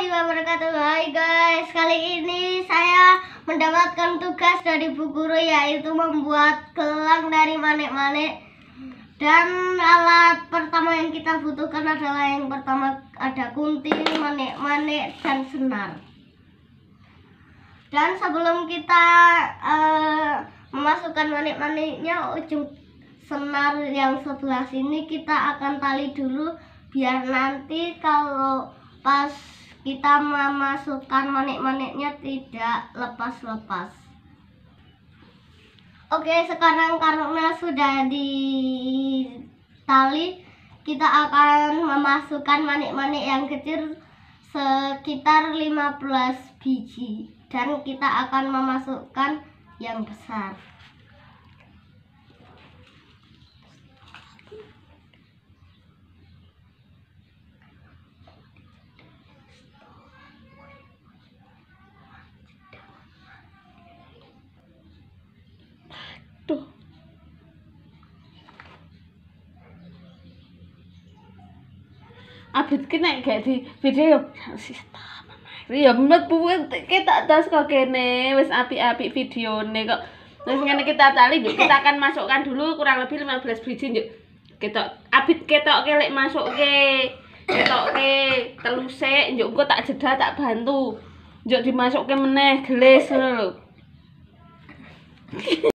warahmatullahi wabarakatuh Hai guys, kali ini saya mendapatkan tugas dari Bu Guru yaitu membuat gelang dari manik-manik Dan alat pertama yang kita butuhkan adalah yang pertama ada kunti, manik-manik, dan senar Dan sebelum kita uh, memasukkan manik-maniknya ujung senar yang sebelah sini kita akan tali dulu biar nanti kalau pas kita memasukkan manik-maniknya tidak lepas-lepas oke sekarang karena sudah di tali kita akan memasukkan manik-manik yang kecil sekitar 15 biji dan kita akan memasukkan yang besar abis kene gak di video ya mbet buwet kita tas kok kene wis api-api video nih kok terus kene kita tali yuk kita akan masukkan dulu kurang lebih 15 biji yuk kita abit kita oke lek masuk ke kita oke telusek yuk gua tak jeda tak bantu yuk dimasuk ke meneh gelis lho